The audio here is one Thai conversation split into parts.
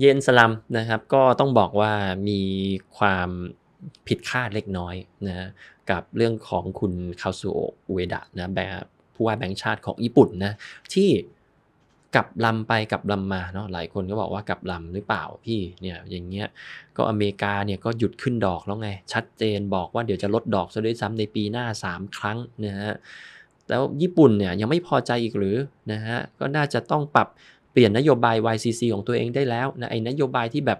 เยนสลัมนะครับ ก็ต้องบอกว่ามีความผิดคาดเล็กน้อยนะกับเรื่องของคุณคาซูโออุเอดะนะ แบบผู้ว่าแบงค์ชาติของญี่ปุ่นนะที่กับลำไปกับลำมาเนาะหลายคนก็บอกว่ากับลำหรือเปล่า พี่เนี่ยอย่างเงี้ยก็อเมริกาเนี่ยก็หยุดขึ้นดอกแล้วไง ชัดเจนบอกว่าเดี๋ยวจะลดดอกซะด้วยซ้ำในปีหน้า 3 ครั้งนะฮะแล้วญี่ปุ่นเนี่ยยังไม่พอใจอีกหรือนะฮะก็น่าจะต้องปรับลี่ยนนโยบาย YCC ของตัวเองได้แล้วนะไอ้นโยบายที่แบบ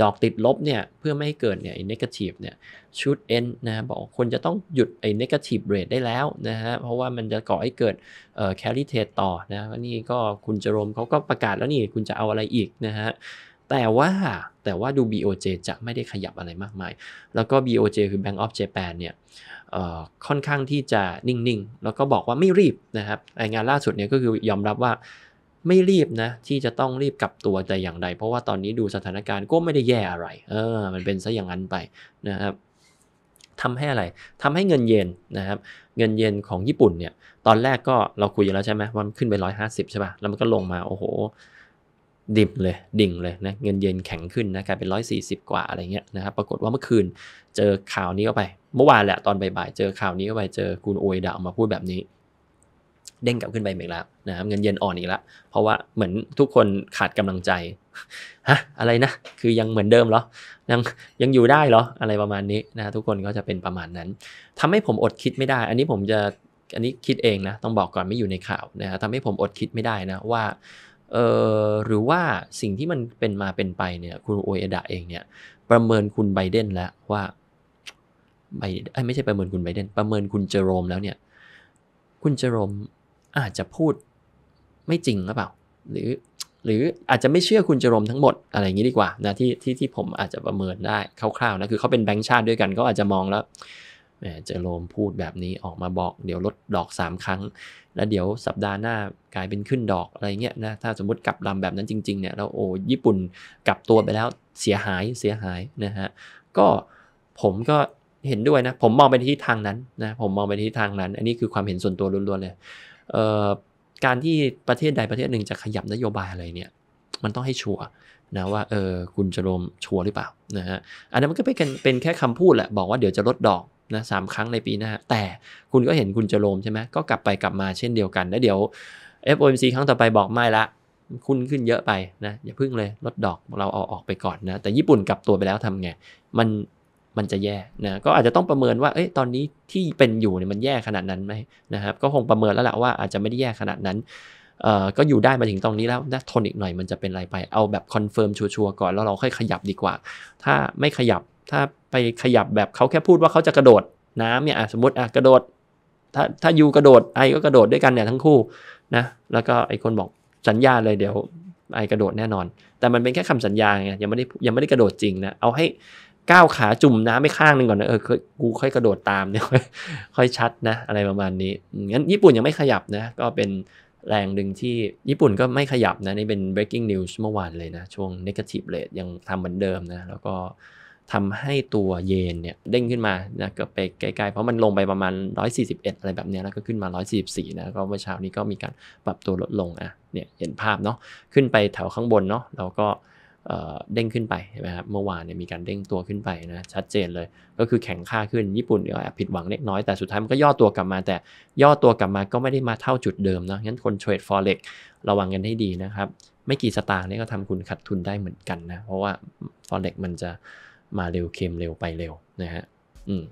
ดอกติดลบเนี่ยเพื่อไม่ให้เกิดเนี่ยไอ้เนกาทีฟเนี่ยชุดเอ็นนะบอกคนจะต้องหยุดไอ้เนกาทีฟเ r a ได้แล้วนะฮะเพราะว่ามันจะก่อให้เกิดเอ่อแคลิเทตต่อนะนี่ก็คุณจรมเขาก็ประกาศแล้วนี่คุณจะเอาอะไรอีกนะฮะแต่ว่าแต่ว่าดู BOJ จะไม่ได้ขยับอะไรมากมาย แล้วก็ BOJ คือ Bank of Japan เนี่ยค่อนข้างที่จะนิ่งๆแล้วก็บอกว่าไม่รีบนะครับรายงานล่าสุดเนี่ยก็คือยอมรับว่าไม่รีบนะที่จะต้องรีบกลับตัวแต่อย่างใดเพราะว่าตอนนี้ดูสถานการณ์ก็ไม่ได้แย่อะไร เออ มันเป็นซะอย่างนั้นไปนะครับทำให้อะไรทำให้เงินเยนนะครับ เงินเยนของญี่ปุ่นเนี่ย ตอนแรกก็เราคุยกันแล้วใช่ไหมว่ามันขึ้นไปร้้อยหาสิบใช่ป่ะแล้วมันก็ลงมาโอ้โหดิบเลยดิ่งเลยนะเงินเยนแข็งขึ้นนะกลายเป็นร้อยสี่สิบกว่าอะไรเงี้ยนะครับปรากฏว่าเมื่อคืนเจอข่าวนี้เข้าไป เมื่อวานแหละตอนบ่ายๆเจอข่าวนี้เข้าไป เจอคุณโอยดาออกมาพูดแบบนี้เด้งกลับขึ้นไปอีกแล้วนะครับเงินเยนอ่อนอีกแล้วเพราะว่าเหมือนทุกคนขาดกำลังใจฮะอะไรนะคือยังเหมือนเดิมเหรอยังยังอยู่ได้เหรออะไรประมาณนี้นะทุกคนก็จะเป็นประมาณนั้น ทำให้ผมอดคิดไม่ได้ อันนี้ผมจะอันนี้คิดเองนะต้องบอกก่อนไม่อยู่ในข่าวนะทำให้ผมอดคิดไม่ได้นะว่าเออหรือว่าสิ่งที่มันเป็นมาเป็นไปเนี่ย คุณโอเอดะเองเนี่ยประเมินคุณไบเดนแล้วว่าไบไม่ใช่ประเมินคุณไบเดนประเมินคุณเจอโรมแล้วเนี่ยคุณเจอโรมอาจจะพูดไม่จริงหรือเปล่า หรือหรืออาจจะไม่เชื่อคุณจรมทั้งหมดอะไรอย่างนี้ดีกว่านะที่ที่ที่ผมอาจจะประเมินได้คร่าวๆนะคือเขาเป็นแบงค์ชาติด้วยกัน ก็อาจจะมองแล้วแหมเจโรมพูดแบบนี้ออกมาบอก เดี๋ยวลดดอก3ครั้ง แล้วเดี๋ยวสัปดาห์หน้ากลายเป็นขึ้นดอกอะไรเงี้ยนะถ้าสมมติกลับลำแบบนั้นจริงๆเนี่ยแล้วโอ้ญี่ปุ่นกลับตัวไปแล้วเสียหายเสียหายนะฮะก็ผมก็เห็นด้วยนะ ผมมองไปที่ทางนั้นนะผมมองไปที่ทางนั้น อันนี้คือความเห็นส่วนตัวล้วนๆเลยการที่ประเทศใดประเทศหนึ่งจะขยับนโยบายอะไรเนี่ยมันต้องให้ชัวนะว่าเออคุณจะรวมชัวหรือเปล่านะฮะอันนั้นมันก็เป็นเป็นแค่คำพูดแหละ บอกว่าเดี๋ยวจะลดดอกนะสามครั้งในปีหน้าแต่คุณก็เห็นคุณจะรวมใช่ไหมก็กลับไปกลับมาเช่นเดียวกันแล้วเดี๋ยว FOMC ครั้งต่อไปบอกไม่ละคุณขึ้นเยอะไปนะอย่าพึ่งเลยลดดอกเราเอาออกไปก่อนนะแต่ญี่ปุ่นกลับตัวไปแล้วทำไงมันมันจะแย่นะก็อาจจะต้องประเมินว่าเอ้ยตอนนี้ที่เป็นอยู่เนี่ยมันแย่ขนาดนั้นไหมนะครับก็คงประเมินแล้วแหละว่าอาจจะไม่ได้แย่ขนาดนั้นเอ่อก็อยู่ได้มาถึงตรงนี้แล้วนะทนอีกหน่อยมันจะเป็นอะไรไป เอาแบบคอนเฟิร์มชัวร์ก่อนแล้วเราค่อยขยับดีกว่า ถ้าไม่ขยับถ้าไปขยับแบบเขาแค่พูดว่าเขาจะกระโดดน้ำเนี่ยสมมติอ่ะกระโดด ถ้าถ้ายูกระโดดไอก็กระโดดด้วยกันเนี่ยทั้งคู่นะแล้วก็ไอคนบอกสัญญาเลยเดี๋ยวไอกระโดดแน่นอน แต่มันเป็นแค่คำสัญญาไงยังไม่ได้ยังไม่ได้กระโดดจริงนะเอาให้ก้าวขาจุ่มน้ำไปข้างหนึ่งก่อนนะเออกูค่อยกระโดดตามเนี่ยค่อยชัดนะอะไรประมาณนี้งั้นญี่ปุ่นยังไม่ขยับนะก็เป็นแรงดึงที่ญี่ปุ่นก็ไม่ขยับนะนี่เป็น breaking news เมื่อวานเลยนะช่วง negative rate ยังทำเหมือนเดิมนะแล้วก็ทำให้ตัวเยนเนี่ยเด้งขึ้นมานะก็ไปไกลๆเพราะมันลงไปประมาณ 141 อะไรแบบนี้แล้วก็ขึ้นมา 144 นะก็เมื่อเช้านี้ก็มีการปรับตัวลดลงอ่ะเนี่ยเห็นภาพเนาะขึ้นไปแถวข้างบนเนาะแล้วก็เด้งขึ้นไปใช่ไหมครับเมื่อวานเนี่ยมีการเด้งตัวขึ้นไปนะชัดเจนเลยก็คือแข็งค่าขึ้นญี่ปุ่นก็แอบผิดหวังเล็กน้อยแต่สุดท้ายมันก็ย่อตัวกลับมาแต่ย่อตัวกลับมาก็ไม่ได้มาเท่าจุดเดิมเนาะงั้นคนเทรด f เร็กระวังกันให้ดีนะครับไม่กี่สตางค์นี่ก็ทำคุณขัดทุนได้เหมือนกันนะเพราะว่าฟ f เร็กมันจะมาเร็วเค็มเร็วไปเร็วนะฮะอืม